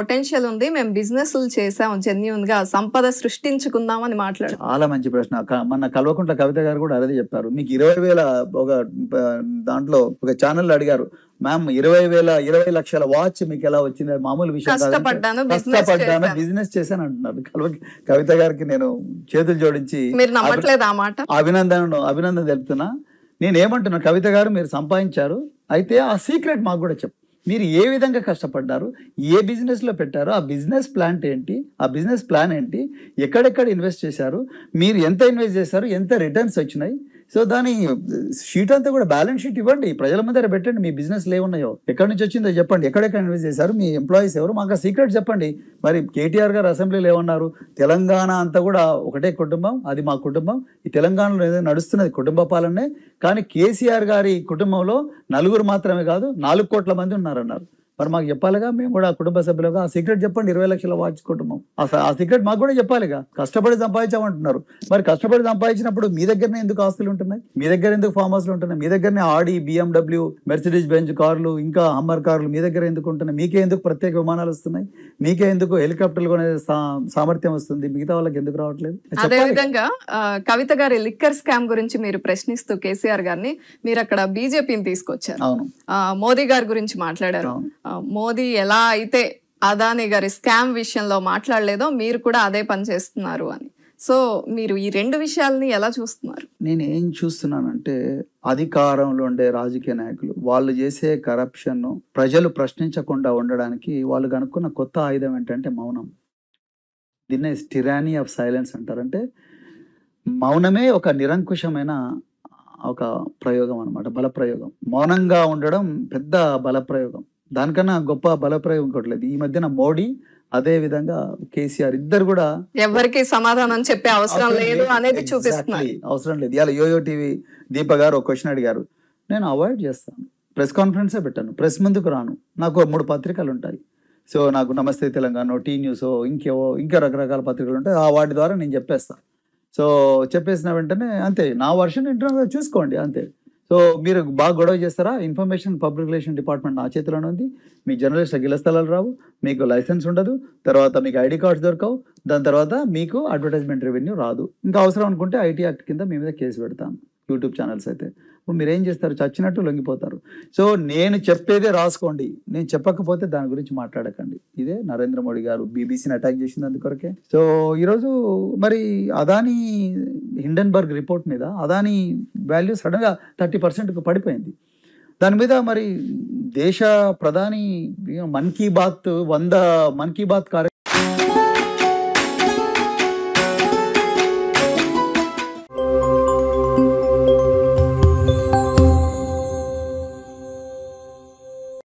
potential ఉంది మేము business చేసాం జెన్యున్ గా సంపద సృష్టించుకుందాం అని మాట్లాడు చాలా మంచి ప్రశ్న మన కల్వకుంట్ల కవిత గారు కూడా అదే చెప్పారు మీకు ఇరవై వేల ఒక దాంట్లో ఒక ఛానల్ అడిగారు మ్యామ్ ఇరవై వేల ఇరవై లక్షల వాచ్ మీకు ఎలా వచ్చింది మామూలు విషయం బిజినెస్ చేశాను అంటున్నారు కవిత గారికి నేను చేతులు జోడించి అభినందనను అభినందన తెలుపుతున్నా నేనేమంటున్నా కవిత గారు మీరు సంపాదించారు అయితే ఆ సీక్రెట్ మాకు కూడా చెప్పు మీరు ఏ విధంగా కష్టపడ్డారు ఏ బిజినెస్లో పెట్టారు ఆ బిజినెస్ ప్లాన్ ఏంటి ఆ బిజినెస్ ప్లాన్ ఏంటి ఎక్కడెక్కడ ఇన్వెస్ట్ చేశారు మీరు ఎంత ఇన్వెస్ట్ చేశారు ఎంత రిటర్న్స్ వచ్చినాయి సో దాని షీట్ అంతా కూడా బ్యాలెన్స్ షీట్ ఇవ్వండి ప్రజల ముందర పెట్టండి మీ బిజినెస్ లేవున్నాయో ఎక్కడి నుంచి వచ్చిందో చెప్పండి ఎక్కడెక్కడ ఇన్వెస్ట్ చేశారు మీ ఎంప్లాయీస్ ఎవరు మాకు సీక్రెట్ చెప్పండి మరి కేటీఆర్ గారు అసెంబ్లీలో ఏమన్నారు తెలంగాణ అంతా కూడా ఒకటే కుటుంబం అది మా కుటుంబం ఈ తెలంగాణలో ఏదో నడుస్తున్నది కుటుంబ పాలనే కానీ కేసీఆర్ గారి కుటుంబంలో నలుగురు మాత్రమే కాదు నాలుగు కోట్ల మంది ఉన్నారన్నారు మరి మాకు చెప్పాలిగా మేము కూడా కుటుంబ సభ్యులుగా ఆ సీక్రెట్ చెప్పండి ఇరవై లక్షల వాచ్ కుటుంబం ఆ సీక్రెట్ మాకు కూడా చెప్పాలిగా కష్టపడి సంపాదించామంటున్నారు మరి కష్టపడి సంపాదించినప్పుడు మీ దగ్గరనే ఎందుకు ఆస్తులు ఉంటున్నాయి మీ దగ్గర ఎందుకు ఫామ్ హౌస్లు ఉంటున్నాయి మీ దగ్గరనే ఆడి బిఎండబ్ల్యూ మెర్సిడీస్ బెంచ్ కార్లు ఇంకా హమ్మర్ కార్లు మీ దగ్గర ఎందుకు ఉంటున్నాయి మీకే ఎందుకు ప్రత్యేక విమానాలు వస్తున్నాయి మీకే ఎందుకు హెలికాప్టర్లు కొనే సామర్థ్యం వస్తుంది మిగతా వాళ్ళకి ఎందుకు రావట్లేదు అదేవిధంగా కవిత గారి లిక్కర్ స్కామ్ గురించి మీరు ప్రశ్నిస్తూ కేసీఆర్ గారిని మీరు అక్కడ బీజేపీని తీసుకొచ్చారు మోదీ గారి గురించి మాట్లాడారు మోదీ ఎలా అయితే అదాని గారి స్కామ్ విషయంలో మాట్లాడలేదో మీరు కూడా అదే పని చేస్తున్నారు అని సో మీరు ఈ రెండు విషయాలని ఎలా చూస్తున్నారు నేను ఏం చూస్తున్నానంటే అధికారంలో ఉండే రాజకీయ నాయకులు వాళ్ళు చేసే కరప్షన్ను ప్రజలు ప్రశ్నించకుండా ఉండడానికి వాళ్ళు కనుక్కున్న కొత్త ఆయుధం ఏంటంటే మౌనం దీన్నే స్టిరానీ ఆఫ్ సైలెన్స్ అంటారంటే మౌనమే ఒక నిరంకుశమైన ఒక ప్రయోగం అనమాట బలప్రయోగం మౌనంగా ఉండడం పెద్ద బలప్రయోగం దానికన్నా గొప్ప బలప్రయోగం ఇంకోట్లేదు ఈ మధ్యన మోడీ అదే విధంగా కేసీఆర్ ఇద్దరు కూడా ఎవరికి సమాధానం చెప్పే అవసరం లేదు అనేది చూపిస్తున్నారు అవసరం లేదు ఇలా యోయో టీవీ దీప గారు ఒక క్వశ్చన్ అడిగారు నేను అవాయిడ్ చేస్తాను ప్రెస్ కాన్ఫరెన్సే పెట్టాను ప్రెస్ ముందుకు రాను నాకు మూడు పత్రికలు ఉంటాయి సో నాకు నమస్తే తెలంగాణ టీ న్యూస్ ఇంకేవో ఇంకా రకరకాల పత్రికలు ఉంటాయి ఆ వాటి ద్వారా నేను చెప్పేస్తాను సో చెప్పేసిన వెంటనే అంతే నా వర్షన్ ఇంటర్ చూసుకోండి అంతే సో మీరు బాగా గొడవ చేస్తారా ఇన్ఫర్మేషన్ పబ్లిక్ రిలేషన్ డిపార్ట్మెంట్ నా చేతిలోనే ఉంది మీ జర్నలిస్ట్ గిల స్థలాలు రావు మీకు లైసెన్స్ ఉండదు తర్వాత మీకు ఐడి కార్డ్స్ దొరకవు దాని తర్వాత మీకు అడ్వర్టైజ్మెంట్ రెవెన్యూ రాదు ఇంకా అవసరం అనుకుంటే ఐటీ యాక్ట్ కింద మీ మీద కేసు పెడతాను యూట్యూబ్ ఛానల్స్ అయితే ఇప్పుడు మీరు ఏం చేస్తారు చచ్చినట్టు లొంగిపోతారు సో నేను చెప్పేదే రాసుకోండి నేను చెప్పకపోతే దాని గురించి మాట్లాడకండి ఇదే నరేంద్ర మోడీ గారు బీబీసీని అటాక్ చేసింది అందుకొరకే సో ఈరోజు మరి అదానీ హిండన్బర్గ్ రిపోర్ట్ మీద అదానీ వాల్యూ సడన్గా థర్టీ పర్సెంట్కి పడిపోయింది దాని మీద మరి దేశ ప్రధాని మన్ కీ బాత్ వంద మన్ కీ బాత్ కార్యక్రమం